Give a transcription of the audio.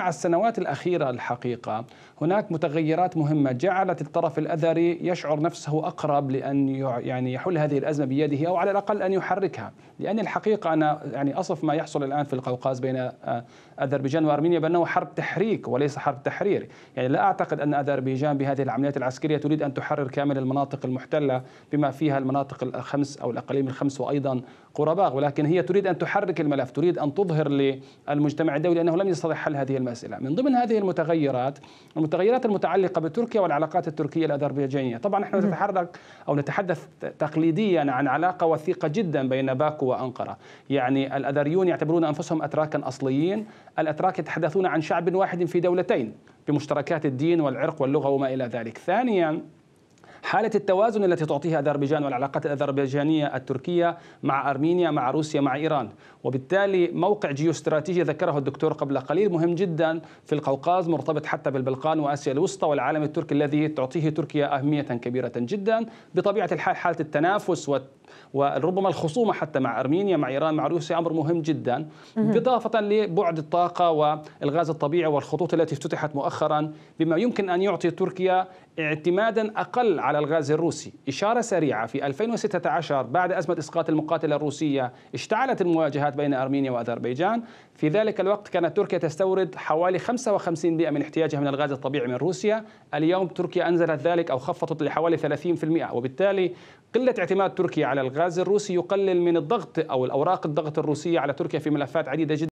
مع السنوات الأخيرة الحقيقة هناك متغيرات مهمة جعلت الطرف الأذري يشعر نفسه أقرب لأن يعني يحل هذه الأزمة بيده أو على الأقل أن يحركها لأن الحقيقة أنا يعني أصف ما يحصل الآن في القوقاز بين آه، أذربيجان وأرمينيا بأنه حرب تحريك وليس حرب تحرير يعني لا أعتقد أن أذربيجان بهذه العمليات العسكرية تريد أن تحرر كامل المناطق المحتلة بما فيها المناطق الخمس أو الأقاليم الخمس وأيضا قرباغ ولكن هي تريد أن تحرك الملف تريد أن تظهر للمجتمع الدولي أنه لم يستطع حل هذه المسألة من ضمن هذه المتغيرات المتغيرات المتعلقة بتركيا والعلاقات التركية الأذربيجانية طبعا نحن نتحرك أو نتحدث تقليديا عن علاقة وثيقة جدا بين باكو وأنقرة يعني الأذريون يعتبرون أنفسهم أتراكا أصليين الأتراك يتحدثون عن شعب واحد في دولتين بمشتركات الدين والعرق واللغة وما إلى ذلك ثانيا حالة التوازن التي تعطيها أذربيجان والعلاقات الأذربيجانية التركية مع أرمينيا مع روسيا مع إيران وبالتالي موقع جيوستراتيجي ذكره الدكتور قبل قليل مهم جدا في القوقاز مرتبط حتى بالبلقان وآسيا الوسطى والعالم التركي الذي تعطيه تركيا أهمية كبيرة جدا بطبيعة الحال حالة التنافس وربما الخصومه حتى مع ارمينيا مع ايران مع روسيا امر مهم جدا اضافه لبعد الطاقه والغاز الطبيعي والخطوط التي افتتحت مؤخرا بما يمكن ان يعطي تركيا اعتمادا اقل على الغاز الروسي، اشاره سريعه في 2016 بعد ازمه اسقاط المقاتله الروسيه اشتعلت المواجهات بين ارمينيا واذربيجان، في ذلك الوقت كانت تركيا تستورد حوالي 55% من احتياجها من الغاز الطبيعي من روسيا، اليوم تركيا انزلت ذلك او خفضت لحوالي 30% وبالتالي قله اعتماد تركيا على على الغاز الروسي يقلل من الضغط أو الأوراق الضغط الروسية على تركيا في ملفات عديدة جدا